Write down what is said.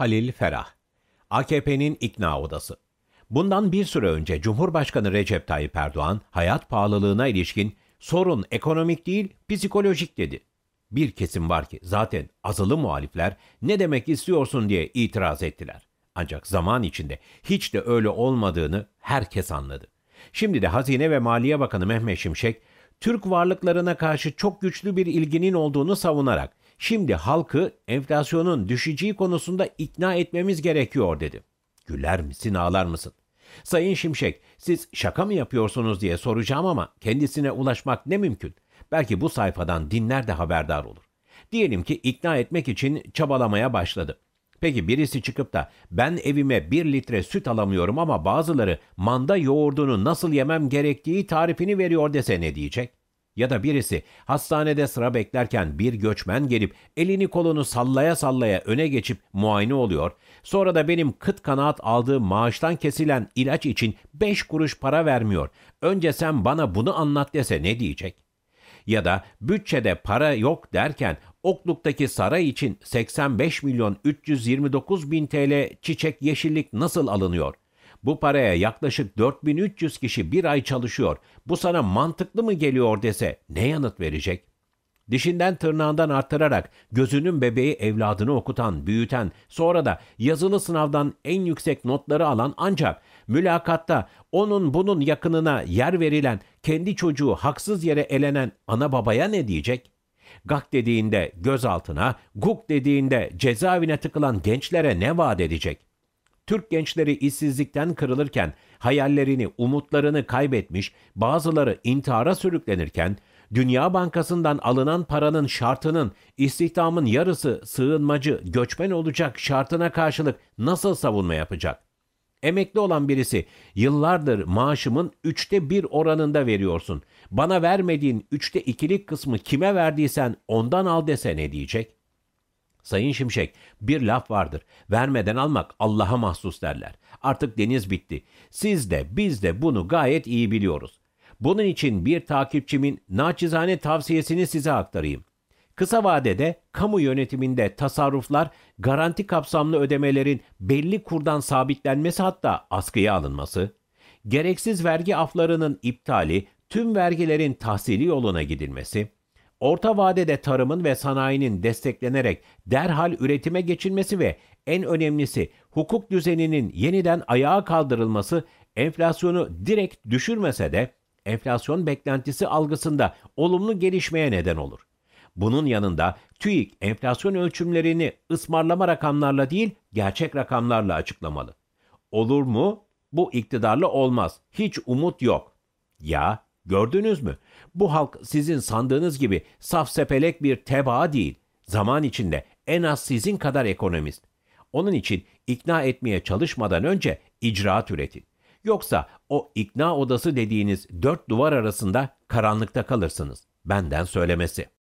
Halil Ferah AKP'nin ikna odası Bundan bir süre önce Cumhurbaşkanı Recep Tayyip Erdoğan hayat pahalılığına ilişkin sorun ekonomik değil psikolojik dedi. Bir kesim var ki zaten azılı muhalifler ne demek istiyorsun diye itiraz ettiler. Ancak zaman içinde hiç de öyle olmadığını herkes anladı. Şimdi de Hazine ve Maliye Bakanı Mehmet Şimşek, Türk varlıklarına karşı çok güçlü bir ilginin olduğunu savunarak Şimdi halkı enflasyonun düşeceği konusunda ikna etmemiz gerekiyor dedi. Güler misin ağlar mısın? Sayın Şimşek siz şaka mı yapıyorsunuz diye soracağım ama kendisine ulaşmak ne mümkün. Belki bu sayfadan dinler de haberdar olur. Diyelim ki ikna etmek için çabalamaya başladı. Peki birisi çıkıp da ben evime bir litre süt alamıyorum ama bazıları manda yoğurdunu nasıl yemem gerektiği tarifini veriyor dese ne diyecek? ya da birisi hastanede sıra beklerken bir göçmen gelip elini kolunu sallaya sallaya öne geçip muayene oluyor, sonra da benim kıt kanaat aldığı maaştan kesilen ilaç için beş kuruş para vermiyor. Önce sen bana bunu anlat dese ne diyecek? Ya da bütçede para yok derken Okluk'taki saray için 85 milyon 329 bin TL çiçek yeşillik nasıl alınıyor? Bu paraya yaklaşık 4300 kişi bir ay çalışıyor. Bu sana mantıklı mı geliyor dese ne yanıt verecek? Dişinden tırnağından arttırarak gözünün bebeği evladını okutan, büyüten, sonra da yazılı sınavdan en yüksek notları alan ancak mülakatta onun bunun yakınına yer verilen, kendi çocuğu haksız yere elenen ana babaya ne diyecek? Gak dediğinde gözaltına, guk dediğinde cezaevine tıkılan gençlere ne vaat edecek? Türk gençleri işsizlikten kırılırken, hayallerini, umutlarını kaybetmiş, bazıları intihara sürüklenirken, Dünya Bankası'ndan alınan paranın şartının istihdamın yarısı sığınmacı, göçmen olacak şartına karşılık nasıl savunma yapacak? Emekli olan birisi yıllardır maaşımın üçte bir oranında veriyorsun. Bana vermediğin üçte ikilik kısmı kime verdiysen ondan al desene diyecek? Sayın Şimşek, bir laf vardır. Vermeden almak Allah'a mahsus derler. Artık deniz bitti. Siz de biz de bunu gayet iyi biliyoruz. Bunun için bir takipçimin naçizane tavsiyesini size aktarayım. Kısa vadede kamu yönetiminde tasarruflar garanti kapsamlı ödemelerin belli kurdan sabitlenmesi hatta askıya alınması, gereksiz vergi aflarının iptali, tüm vergilerin tahsili yoluna gidilmesi, Orta vadede tarımın ve sanayinin desteklenerek derhal üretime geçilmesi ve en önemlisi hukuk düzeninin yeniden ayağa kaldırılması enflasyonu direkt düşürmese de enflasyon beklentisi algısında olumlu gelişmeye neden olur. Bunun yanında TÜİK enflasyon ölçümlerini ısmarlama rakamlarla değil gerçek rakamlarla açıklamalı. Olur mu? Bu iktidarla olmaz. Hiç umut yok. Ya Gördünüz mü? Bu halk sizin sandığınız gibi saf sepelek bir tebaa değil. Zaman içinde en az sizin kadar ekonomist. Onun için ikna etmeye çalışmadan önce icraat üretin. Yoksa o ikna odası dediğiniz dört duvar arasında karanlıkta kalırsınız. Benden söylemesi.